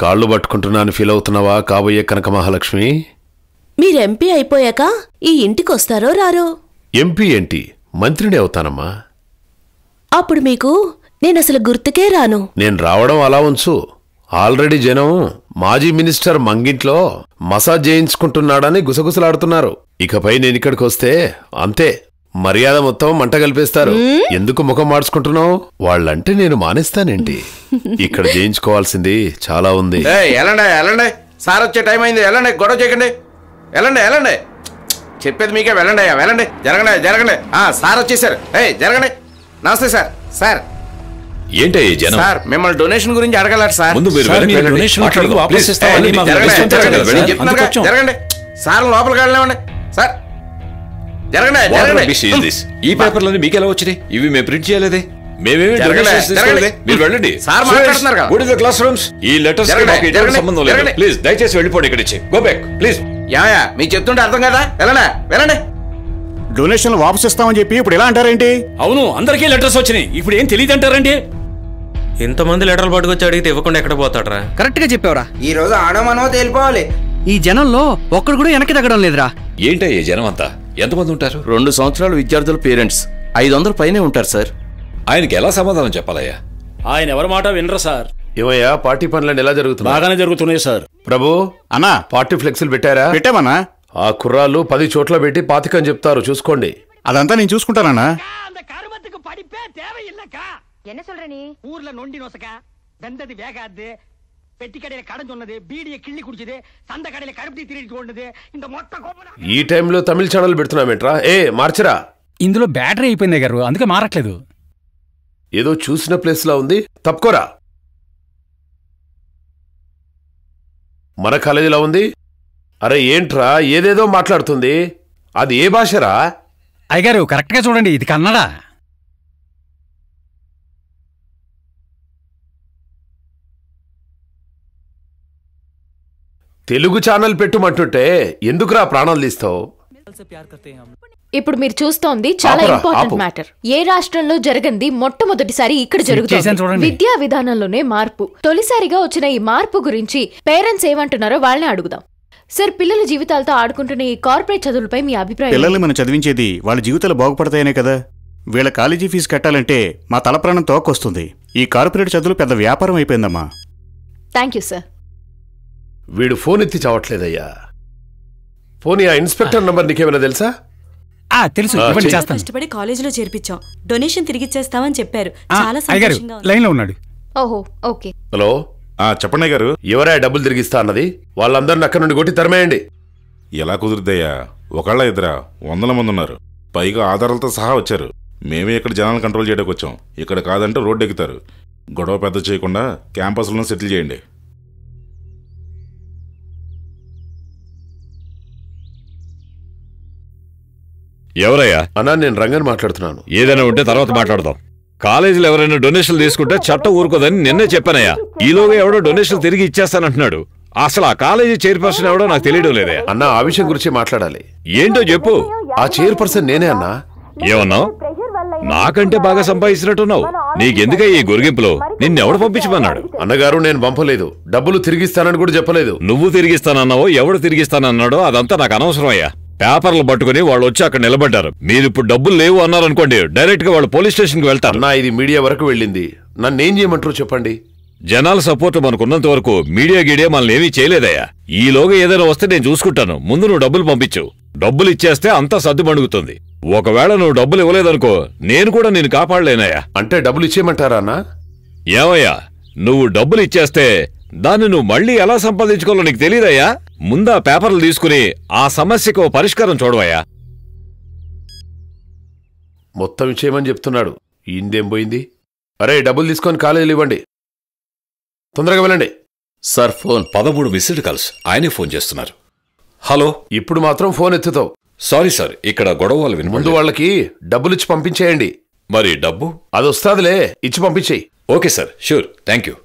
కాళ్ళు పట్టుకుంటున్నాను ఫీల్ అవుతున్నావా కాబోయే కనక మహాలక్ష్మి మీరు ఎంపీ అయిపోయాక ఈ ఇంటికి వస్తారో రారో ఎంపీ ఏంటి మంత్రిని అవుతానమ్మా అప్పుడు మీకు నేనసలు గుర్తుకే రాను నేను రావడం అలా ఉంచు ఆల్రెడీ జనం మాజీ మినిస్టర్ మంగింట్లో మసాజ్ చేయించుకుంటున్నాడని గుసగుసలాడుతున్నారు ఇకపై నేనిక్కడికొస్తే వస్తే అంతే మర్యాద మొత్తం మంట కల్పిస్తారు ఎందుకు ముఖం మార్చుకుంటున్నావు వాళ్ళంటే నేను మానేస్తానేంటి ఇక్కడ చేయించుకోవాల్సింది చాలా ఉంది సార్ వచ్చే టైం అయింది వెళ్ళండి గొడవ చేయకండి వెళ్ళండి వెళ్ళండి చెప్పేది మీకే వెళ్ళండి అయ్యా వెళ్ళండి జరగండి జరగండి సార్ వచ్చేసారు ఏ జరగండి నమస్తే సార్ సార్ ఏంటి సార్ మిమ్మల్ని డొనేషన్ గురించి అడగలరు సార్ ముందు మీరు జరగండి సార్ లోపలికి వెళ్ళనివ్వండి ఈ పేపర్లన్నీ మీకు ఎలా వచ్చినాయి ఇవి మేము ప్రింట్ చేయలేదే మీరు వెళ్ళండి సార్ క్లాస్ రూమ్స్ ఈ లెటర్స్ ప్లీజ్ దయచేసి చెప్తుంటే అర్థం కదా డొనేషన్లు చెప్పి ఇప్పుడు ఎలా అవును అందరికీ లెటర్స్ వచ్చినాయి తెలియదు ఇంతమంది లెటర్లు పట్టుకొచ్చి అడిగితే ఇవ్వకుండా ఎక్కడ పోతాడరా కరెక్ట్ గా చెప్పావరా ఈ రోజు ఆడమనో తేలిపోవాలి ఈ జనంలో ఒక్కడు కూడా వెనక్కి తగ్గడం లేదురా ఈ జనం అంతా ఎంతమంది ఉంటారు రెండు సంవత్సరాలు విద్యార్థుల పేరెంట్స్ ఐదు వందల పైనే ఉంటారు సార్ ఆయనకి ఎలా సమాధానం చెప్పాలయ్యా ఆయన ఎవరి మాట వినరా సార్ ఏమయ్యా పార్టీ పనులన్నీ ఎలా జరుగుతున్నాయి బాగానే జరుగుతున్నాయి సార్ ప్రభు అన్నా పార్టీ ఫ్లెక్సీలు పెట్టారా పెట్టామన్నా ఆ కుర్రాళ్ళు పది చోట్ల పెట్టి పాతికని చెప్తారు చూసుకోండి అదంతా నేను చూసుకుంటానన్నా ఊర్ల నుండి நீ பெட்டிக்கடையில கடன் சொன்னது பீடியை கிள்ளி குடிச்சது சந்த கடையில கருப்பி திருடி கொண்டது இந்த ఈ టైంలో తమిళ ఛానల్ పెడుతున్నామేట్రా ఏ మార్చరా ఇందులో బ్యాటరీ అయిపోయింది గారు అందుకే మారట్లేదు ఏదో చూసిన ప్లేస్ లా ఉంది తప్పుకోరా మన కాలేజీలో ఉంది అరే ఏంట్రా ఏదేదో మాట్లాడుతుంది అది ఏ భాషరా అయ్యగారు కరెక్ట్గా చూడండి ఇది కన్నడ తెలుగు ఛానల్ పెట్టుమంటుంటే ఎందుకురా ప్రాణాలు తీస్తావు ఇప్పుడు మీరు చూస్తోంది చాలా ఇంపార్టెంట్ మ్యాటర్ ఏ రాష్ట్రంలో జరగంది మొట్టమొదటిసారి ఇక్కడ జరుగుతుంది విద్యా విధానంలోనే మార్పు తొలిసారిగా వచ్చిన ఈ మార్పు గురించి పేరెంట్స్ ఏమంటున్నారో వాళ్ళని అడుగుదాం సార్ పిల్లల జీవితాలతో ఆడుకుంటున్న ఈ కార్పొరేట్ చదువులపై మీ అభిప్రాయం పిల్లల్ని మనం చదివించేది వాళ్ళ జీవితాలు బాగుపడతాయనే కదా వీళ్ళ కాలేజీ ఫీజు కట్టాలంటే మా తల ప్రాణం తోకొస్తుంది ఈ కార్పొరేట్ చదువులు పెద్ద వ్యాపారం అయిపోయిందమ్మా థ్యాంక్ యూ సార్ వీడు ఫోన్ ఎత్తి చావట్లేదయ్యా ఫోన్ ఆ ఇన్స్పెక్టర్ నంబర్ నీకేమైనా తెలుసా తెలుసు ఇవ్వండి కాలేజీలో చేర్పించాం డొనేషన్ తిరిగిచ్చేస్తామని చెప్పారు చాలా ఉన్నాడు ఓహో ఓకే హలో ఆ చెప్పండి గారు ఎవరా డబ్బులు తిరిగిస్తా అన్నది వాళ్ళందరిని అక్కడి నుండి కొట్టి తరిమేయండి ఎలా కుదురుద్దయ్యా ఒకళ్ళ ఇద్దరా వందల మంది ఉన్నారు పైగా ఆధారాలతో సహా వచ్చారు మేమే ఇక్కడ జనాలను కంట్రోల్ చేయడానికి వచ్చాం ఇక్కడ కాదంటే రోడ్డు ఎక్కుతారు గొడవ పెద్ద చేయకుండా క్యాంపస్లను సెటిల్ చేయండి ఎవరయ్యా అన్నా నేను రంగన్ మాట్లాడుతున్నాను ఏదైనా ఉంటే తర్వాత మాట్లాడదాం కాలేజీలో ఎవరైనా డొనేషన్లు తీసుకుంటే చట్టం ఊరుకోదని నిన్నే చెప్పానయ్యా ఈలోగా ఎవడో డొనేషన్ తిరిగి ఇచ్చేస్తానంటున్నాడు అసలు ఆ కాలేజీ చైర్పర్సన్ ఎవడో నాకు తెలియడం లేదే అన్న ఆ విషయం గురించి మాట్లాడాలి ఏంటో చెప్పు ఆ చైర్పర్సన్ నేనే అన్నా ఏమన్నావు నాకంటే బాగా సంపాదించినట్టున్నావు నీకెందుకే ఈ గురిగింపులో నిన్నెవడు పంపించమన్నాడు అన్నగారు నేను పంపలేదు డబ్బులు తిరిగిస్తానని కూడా చెప్పలేదు నువ్వు తిరిగిస్తానన్నావో ఎవడు తిరిగిస్తానన్నాడో అదంతా నాకు అనవసరం అయ్యా పేపర్లు పట్టుకుని వాళ్ళు వచ్చి అక్కడ నిలబడ్డారు మీరు ఇప్పుడు డబ్బులు లేవు అన్నారనుకోండి డైరెక్ట్ గా వాళ్ళు పోలీస్ స్టేషన్ కి వెళ్తారు నా ఇది మీడియా వరకు వెళ్ళింది నన్ను ఏం చేయమంటారు చెప్పండి జనాల సపోర్ట్ మనకున్నంత వరకు మీడియా గీడియా మనల్ని ఏమీ చేయలేదయ్యా ఈలోగా ఏదైనా వస్తే నేను చూసుకుంటాను ముందు నువ్వు డబ్బులు పంపించు డబ్బులు ఇచ్చేస్తే అంతా సర్దుమణుగుతుంది ఒకవేళ నువ్వు డబ్బులు ఇవ్వలేదనుకో నేను కూడా నేను కాపాడలేనయ్యా అంటే డబ్బులు ఇచ్చేయమంటారా ఏమయ్యా నువ్వు డబ్బులు ఇచ్చేస్తే దాన్ని నువ్వు మళ్ళీ ఎలా సంపాదించుకోవాలో నీకు తెలియదయ్యా ముందా పేపర్లు తీసుకుని ఆ సమస్యకు పరిష్కారం చూడవయ్యా మొత్తం విషయమని చెప్తున్నాడు ఇందేం పోయింది అరే డబ్బులు తీసుకొని కాలేజీలు ఇవ్వండి తొందరగా వెళ్ళండి సార్ ఫోన్ పదమూడు మిస్డ్ కాల్స్ ఆయనే ఫోన్ చేస్తున్నారు హలో ఇప్పుడు మాత్రం ఫోన్ ఎత్తుతావు సారీ సార్ ఇక్కడ గొడవ వాళ్ళు విను ముందు వాళ్ళకి డబ్బులిచ్చి పంపించేయండి మరి డబ్బు అది వస్తాదిలే ఇచ్చి పంపించేయి okay sir sure thank you